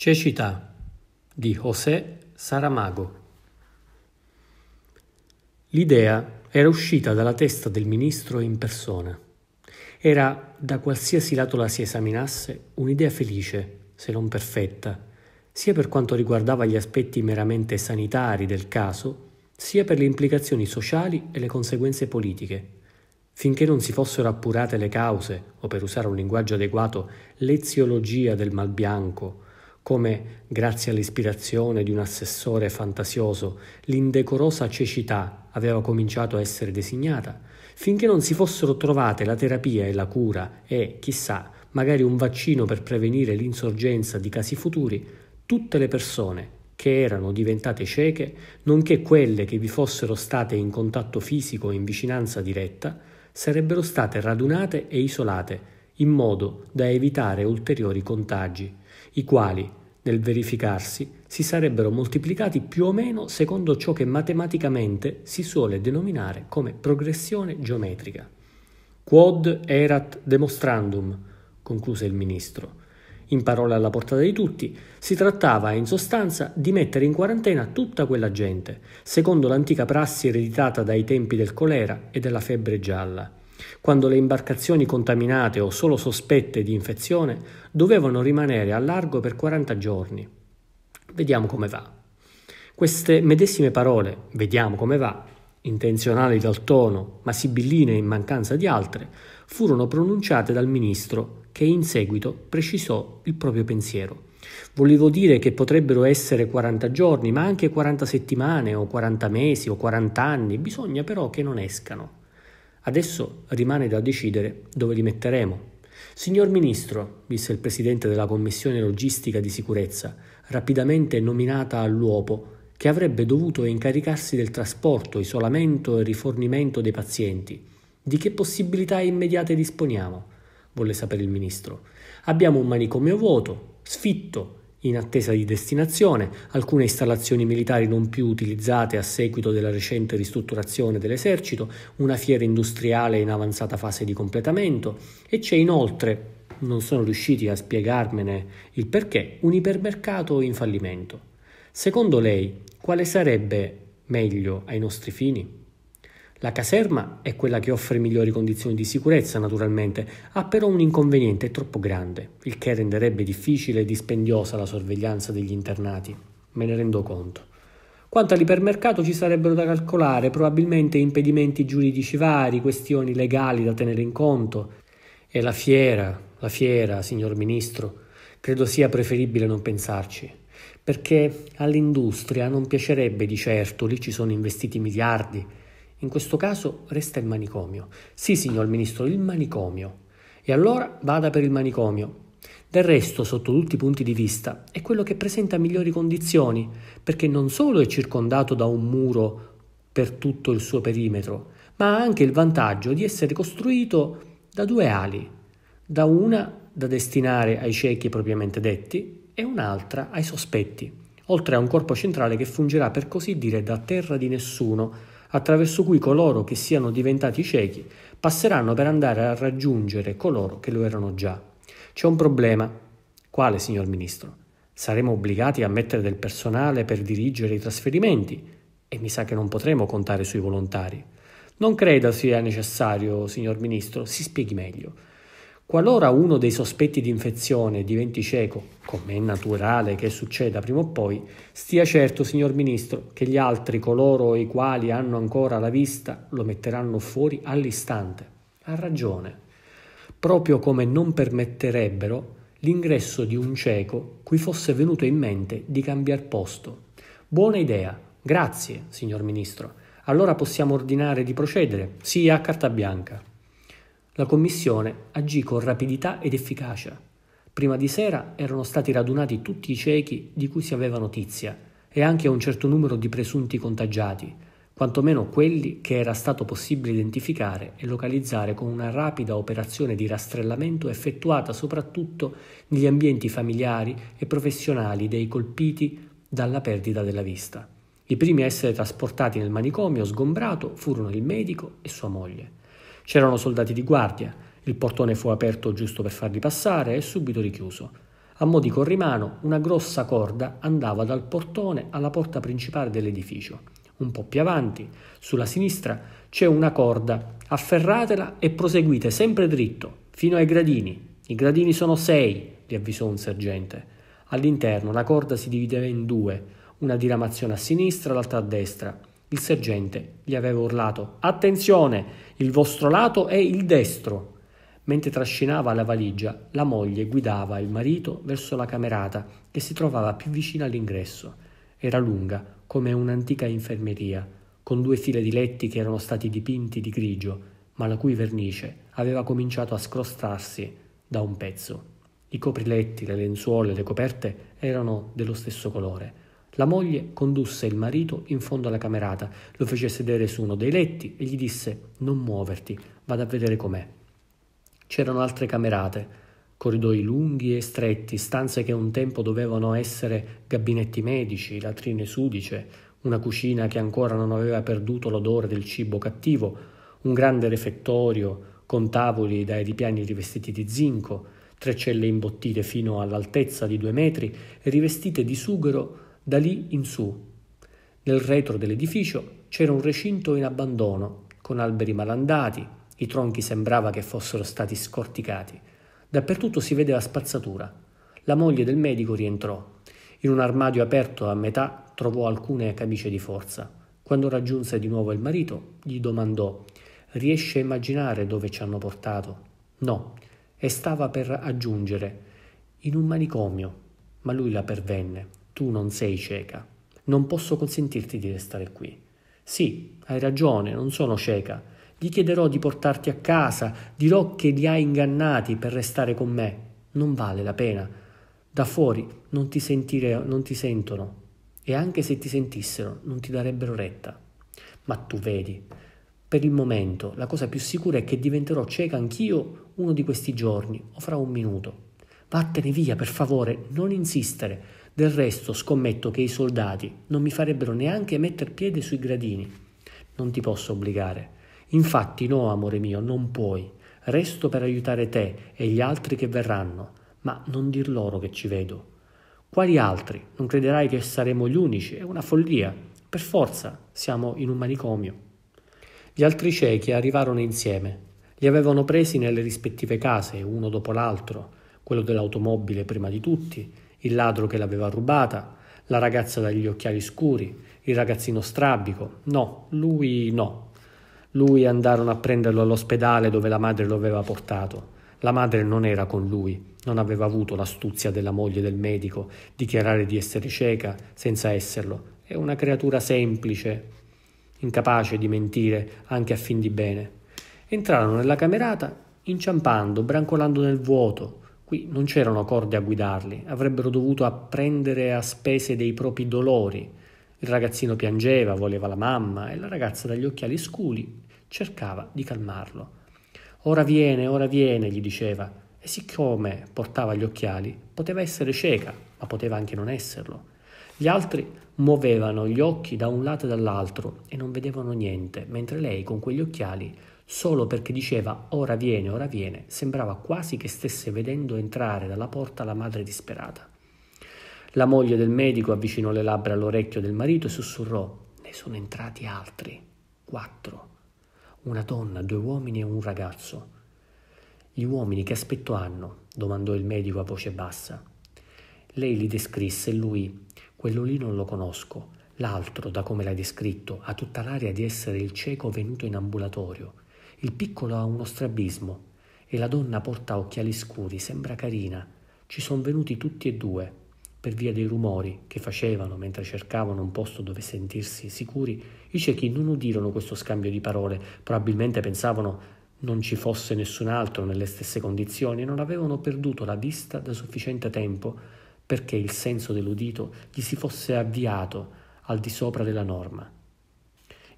Cecità di José Saramago. L'idea era uscita dalla testa del ministro in persona. Era, da qualsiasi lato la si esaminasse, un'idea felice, se non perfetta, sia per quanto riguardava gli aspetti meramente sanitari del caso, sia per le implicazioni sociali e le conseguenze politiche. Finché non si fossero appurate le cause, o per usare un linguaggio adeguato, l'eziologia del mal bianco, come, grazie all'ispirazione di un assessore fantasioso, l'indecorosa cecità aveva cominciato a essere designata, finché non si fossero trovate la terapia e la cura e, chissà, magari un vaccino per prevenire l'insorgenza di casi futuri, tutte le persone che erano diventate cieche, nonché quelle che vi fossero state in contatto fisico e in vicinanza diretta, sarebbero state radunate e isolate, in modo da evitare ulteriori contagi, i quali, nel verificarsi, si sarebbero moltiplicati più o meno secondo ciò che matematicamente si suole denominare come progressione geometrica. Quod erat demonstrandum, concluse il ministro. In parola alla portata di tutti, si trattava in sostanza di mettere in quarantena tutta quella gente, secondo l'antica prassi ereditata dai tempi del colera e della febbre gialla quando le imbarcazioni contaminate o solo sospette di infezione dovevano rimanere a largo per 40 giorni. Vediamo come va. Queste medesime parole, vediamo come va, intenzionali dal tono, ma sibilline in mancanza di altre, furono pronunciate dal ministro che in seguito precisò il proprio pensiero. Volevo dire che potrebbero essere 40 giorni, ma anche 40 settimane o 40 mesi o 40 anni, bisogna però che non escano. Adesso rimane da decidere dove li metteremo. Signor Ministro, disse il Presidente della Commissione Logistica di Sicurezza, rapidamente nominata all'uopo, che avrebbe dovuto incaricarsi del trasporto, isolamento e rifornimento dei pazienti. Di che possibilità immediate disponiamo? volle sapere il Ministro. Abbiamo un manicomio vuoto, sfitto in attesa di destinazione, alcune installazioni militari non più utilizzate a seguito della recente ristrutturazione dell'esercito, una fiera industriale in avanzata fase di completamento e c'è inoltre, non sono riusciti a spiegarmene il perché, un ipermercato in fallimento. Secondo lei, quale sarebbe meglio ai nostri fini? La caserma è quella che offre migliori condizioni di sicurezza, naturalmente, ha però un inconveniente troppo grande, il che renderebbe difficile e dispendiosa la sorveglianza degli internati. Me ne rendo conto. Quanto all'ipermercato ci sarebbero da calcolare probabilmente impedimenti giuridici vari, questioni legali da tenere in conto. E la fiera, la fiera, signor Ministro, credo sia preferibile non pensarci, perché all'industria non piacerebbe di certo, lì ci sono investiti miliardi, in questo caso resta il manicomio. Sì, signor Ministro, il manicomio. E allora vada per il manicomio. Del resto, sotto tutti i punti di vista, è quello che presenta migliori condizioni, perché non solo è circondato da un muro per tutto il suo perimetro, ma ha anche il vantaggio di essere costruito da due ali, da una da destinare ai ciechi propriamente detti e un'altra ai sospetti, oltre a un corpo centrale che fungerà per così dire da terra di nessuno attraverso cui coloro che siano diventati ciechi passeranno per andare a raggiungere coloro che lo erano già. C'è un problema. Quale, signor Ministro? Saremo obbligati a mettere del personale per dirigere i trasferimenti e mi sa che non potremo contare sui volontari. Non creda sia necessario, signor Ministro, si spieghi meglio. Qualora uno dei sospetti di infezione diventi cieco, come è naturale che succeda prima o poi, stia certo, signor Ministro, che gli altri, coloro i quali hanno ancora la vista, lo metteranno fuori all'istante. Ha ragione. Proprio come non permetterebbero l'ingresso di un cieco cui fosse venuto in mente di cambiare posto. Buona idea. Grazie, signor Ministro. Allora possiamo ordinare di procedere? Sì, a carta bianca. La commissione agì con rapidità ed efficacia. Prima di sera erano stati radunati tutti i ciechi di cui si aveva notizia e anche un certo numero di presunti contagiati, quantomeno quelli che era stato possibile identificare e localizzare con una rapida operazione di rastrellamento effettuata soprattutto negli ambienti familiari e professionali dei colpiti dalla perdita della vista. I primi a essere trasportati nel manicomio sgombrato furono il medico e sua moglie. C'erano soldati di guardia, il portone fu aperto giusto per farli passare e subito richiuso. A mo' di corrimano, una grossa corda andava dal portone alla porta principale dell'edificio. Un po' più avanti, sulla sinistra, c'è una corda. Afferratela e proseguite sempre dritto, fino ai gradini. I gradini sono sei, gli avvisò un sergente. All'interno la corda si divideva in due, una diramazione a sinistra e l'altra a destra. Il sergente gli aveva urlato Attenzione, il vostro lato è il destro. Mentre trascinava la valigia, la moglie guidava il marito verso la camerata che si trovava più vicina all'ingresso. Era lunga, come un'antica infermeria, con due file di letti che erano stati dipinti di grigio, ma la cui vernice aveva cominciato a scrostarsi da un pezzo. I copriletti, le lenzuola le coperte erano dello stesso colore la moglie condusse il marito in fondo alla camerata, lo fece sedere su uno dei letti e gli disse non muoverti, vado a vedere com'è. C'erano altre camerate, corridoi lunghi e stretti, stanze che un tempo dovevano essere gabinetti medici, latrine sudice, una cucina che ancora non aveva perduto l'odore del cibo cattivo, un grande refettorio con tavoli dai ripiani rivestiti di zinco, tre celle imbottite fino all'altezza di due metri e rivestite di sughero da lì in su. Nel retro dell'edificio c'era un recinto in abbandono, con alberi malandati, i tronchi sembrava che fossero stati scorticati. Dappertutto si vedeva spazzatura. La moglie del medico rientrò. In un armadio aperto a metà trovò alcune camicie di forza. Quando raggiunse di nuovo il marito, gli domandò: Riesce a immaginare dove ci hanno portato? No, e stava per aggiungere: In un manicomio. Ma lui la pervenne. Tu non sei cieca. Non posso consentirti di restare qui. Sì, hai ragione, non sono cieca. Gli chiederò di portarti a casa, dirò che li hai ingannati per restare con me. Non vale la pena. Da fuori non ti, sentire, non ti sentono e anche se ti sentissero non ti darebbero retta. Ma tu vedi, per il momento la cosa più sicura è che diventerò cieca anch'io uno di questi giorni o fra un minuto. Vattene via, per favore, non insistere. Del resto scommetto che i soldati non mi farebbero neanche metter piede sui gradini. Non ti posso obbligare. Infatti no, amore mio, non puoi. Resto per aiutare te e gli altri che verranno, ma non dir loro che ci vedo. Quali altri? Non crederai che saremo gli unici, è una follia. Per forza, siamo in un manicomio. Gli altri ciechi arrivarono insieme. Li avevano presi nelle rispettive case, uno dopo l'altro, quello dell'automobile prima di tutti, il ladro che l'aveva rubata, la ragazza dagli occhiali scuri, il ragazzino strabico. No, lui no. Lui andarono a prenderlo all'ospedale dove la madre lo aveva portato. La madre non era con lui, non aveva avuto l'astuzia della moglie del medico dichiarare di essere cieca senza esserlo. È una creatura semplice, incapace di mentire anche a fin di bene. Entrarono nella camerata inciampando, brancolando nel vuoto, Qui non c'erano corde a guidarli, avrebbero dovuto apprendere a spese dei propri dolori. Il ragazzino piangeva, voleva la mamma e la ragazza dagli occhiali scuri cercava di calmarlo. Ora viene, ora viene, gli diceva, e siccome portava gli occhiali, poteva essere cieca, ma poteva anche non esserlo. Gli altri muovevano gli occhi da un lato e dall'altro e non vedevano niente, mentre lei con quegli occhiali Solo perché diceva ora viene, ora viene, sembrava quasi che stesse vedendo entrare dalla porta la madre disperata. La moglie del medico avvicinò le labbra all'orecchio del marito e sussurrò ne sono entrati altri, quattro, una donna, due uomini e un ragazzo. Gli uomini che aspetto hanno? domandò il medico a voce bassa. Lei li descrisse e lui, quello lì non lo conosco, l'altro, da come l'hai descritto, ha tutta l'aria di essere il cieco venuto in ambulatorio, il piccolo ha uno strabismo e la donna porta occhiali scuri, sembra carina. Ci sono venuti tutti e due, per via dei rumori che facevano mentre cercavano un posto dove sentirsi sicuri, i ciechi non udirono questo scambio di parole, probabilmente pensavano non ci fosse nessun altro nelle stesse condizioni e non avevano perduto la vista da sufficiente tempo perché il senso dell'udito gli si fosse avviato al di sopra della norma.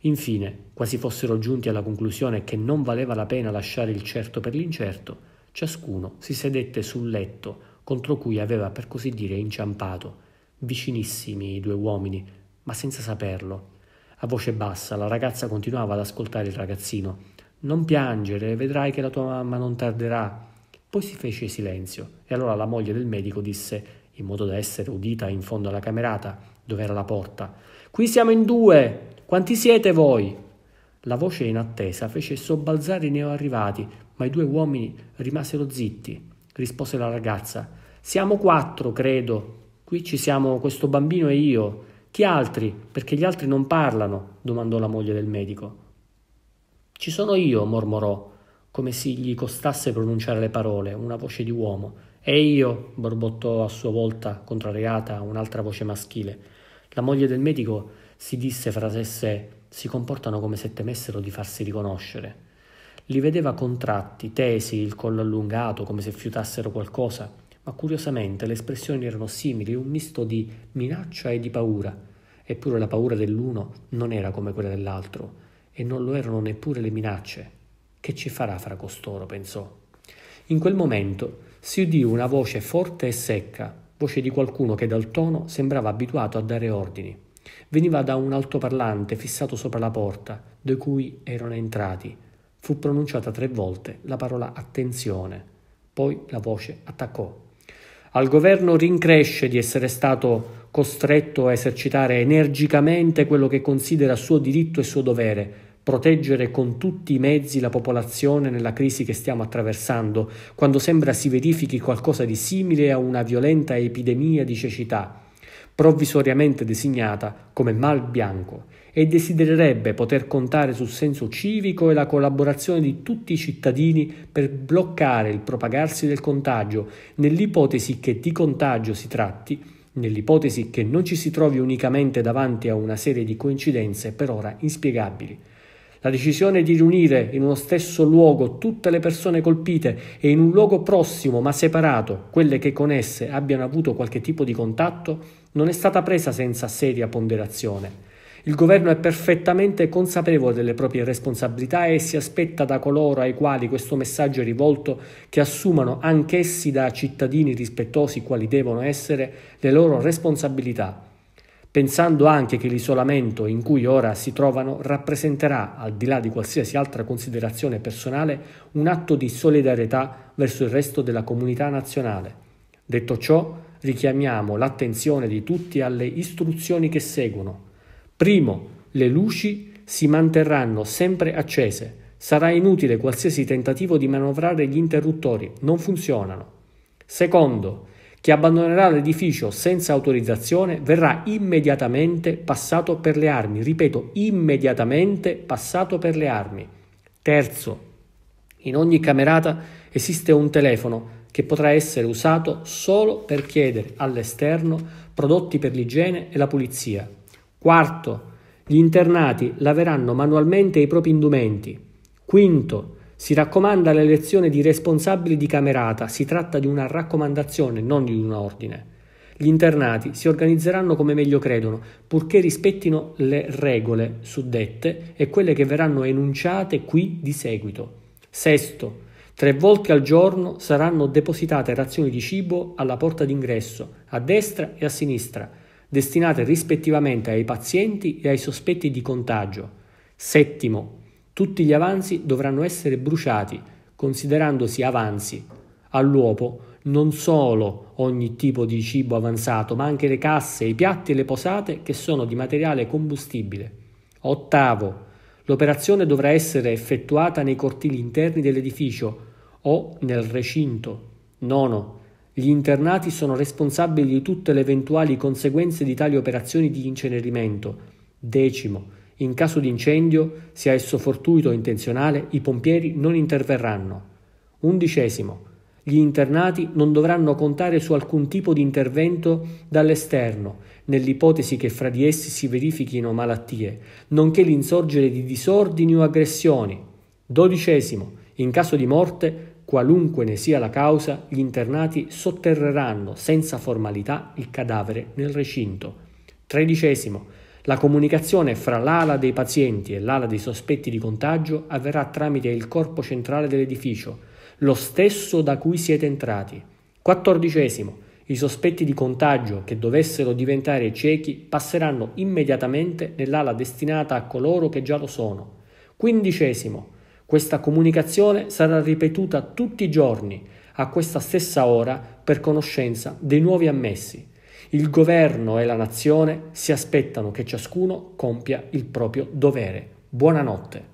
Infine, quasi fossero giunti alla conclusione che non valeva la pena lasciare il certo per l'incerto, ciascuno si sedette sul letto contro cui aveva per così dire inciampato, vicinissimi i due uomini, ma senza saperlo. A voce bassa la ragazza continuava ad ascoltare il ragazzino. Non piangere, vedrai che la tua mamma non tarderà. Poi si fece silenzio e allora la moglie del medico disse, in modo da essere udita in fondo alla camerata, dove era la porta, Qui siamo in due. Quanti siete voi? La voce in attesa fece sobbalzare i neoarrivati, ma i due uomini rimasero zitti. Rispose la ragazza. Siamo quattro, credo. Qui ci siamo questo bambino e io. Chi altri? Perché gli altri non parlano, domandò la moglie del medico. Ci sono io, mormorò, come se gli costasse pronunciare le parole, una voce di uomo. E io, borbottò a sua volta, contrariata, un'altra voce maschile. La moglie del medico si disse fra sé sé, si comportano come se temessero di farsi riconoscere. Li vedeva contratti, tesi, il collo allungato, come se fiutassero qualcosa, ma curiosamente le espressioni erano simili, un misto di minaccia e di paura. Eppure la paura dell'uno non era come quella dell'altro, e non lo erano neppure le minacce. Che ci farà fra costoro? pensò. In quel momento si udì una voce forte e secca, voce di qualcuno che dal tono sembrava abituato a dare ordini. Veniva da un altoparlante fissato sopra la porta, da cui erano entrati. Fu pronunciata tre volte la parola attenzione. Poi la voce attaccò. Al governo rincresce di essere stato costretto a esercitare energicamente quello che considera suo diritto e suo dovere, proteggere con tutti i mezzi la popolazione nella crisi che stiamo attraversando, quando sembra si verifichi qualcosa di simile a una violenta epidemia di cecità provvisoriamente designata come mal bianco, e desidererebbe poter contare sul senso civico e la collaborazione di tutti i cittadini per bloccare il propagarsi del contagio, nell'ipotesi che di contagio si tratti, nell'ipotesi che non ci si trovi unicamente davanti a una serie di coincidenze per ora inspiegabili. La decisione di riunire in uno stesso luogo tutte le persone colpite e in un luogo prossimo ma separato quelle che con esse abbiano avuto qualche tipo di contatto non è stata presa senza seria ponderazione. Il governo è perfettamente consapevole delle proprie responsabilità e si aspetta da coloro ai quali questo messaggio è rivolto che assumano anch'essi da cittadini rispettosi quali devono essere le loro responsabilità pensando anche che l'isolamento in cui ora si trovano rappresenterà, al di là di qualsiasi altra considerazione personale, un atto di solidarietà verso il resto della comunità nazionale. Detto ciò, richiamiamo l'attenzione di tutti alle istruzioni che seguono. Primo, le luci si manterranno sempre accese. Sarà inutile qualsiasi tentativo di manovrare gli interruttori, non funzionano. Secondo, chi abbandonerà l'edificio senza autorizzazione verrà immediatamente passato per le armi. Ripeto, immediatamente passato per le armi. Terzo, in ogni camerata esiste un telefono che potrà essere usato solo per chiedere all'esterno prodotti per l'igiene e la pulizia. Quarto, gli internati laveranno manualmente i propri indumenti. Quinto, si raccomanda l'elezione di responsabili di camerata, si tratta di una raccomandazione, non di un ordine. Gli internati si organizzeranno come meglio credono, purché rispettino le regole suddette e quelle che verranno enunciate qui di seguito. Sesto, tre volte al giorno saranno depositate razioni di cibo alla porta d'ingresso, a destra e a sinistra, destinate rispettivamente ai pazienti e ai sospetti di contagio. Settimo, tutti gli avanzi dovranno essere bruciati, considerandosi avanzi. All'uopo non solo ogni tipo di cibo avanzato, ma anche le casse, i piatti e le posate che sono di materiale combustibile. Ottavo. L'operazione dovrà essere effettuata nei cortili interni dell'edificio o nel recinto. Nono. Gli internati sono responsabili di tutte le eventuali conseguenze di tali operazioni di incenerimento. Decimo. In caso di incendio, sia esso fortuito o intenzionale, i pompieri non interverranno. Undicesimo. Gli internati non dovranno contare su alcun tipo di intervento dall'esterno, nell'ipotesi che fra di essi si verifichino malattie, nonché l'insorgere di disordini o aggressioni. Dodicesimo. In caso di morte, qualunque ne sia la causa, gli internati sotterreranno senza formalità il cadavere nel recinto. Tredicesimo. La comunicazione fra l'ala dei pazienti e l'ala dei sospetti di contagio avverrà tramite il corpo centrale dell'edificio, lo stesso da cui siete entrati. Quattordicesimo. I sospetti di contagio che dovessero diventare ciechi passeranno immediatamente nell'ala destinata a coloro che già lo sono. Quindicesimo. Questa comunicazione sarà ripetuta tutti i giorni, a questa stessa ora, per conoscenza dei nuovi ammessi. Il governo e la nazione si aspettano che ciascuno compia il proprio dovere. Buonanotte.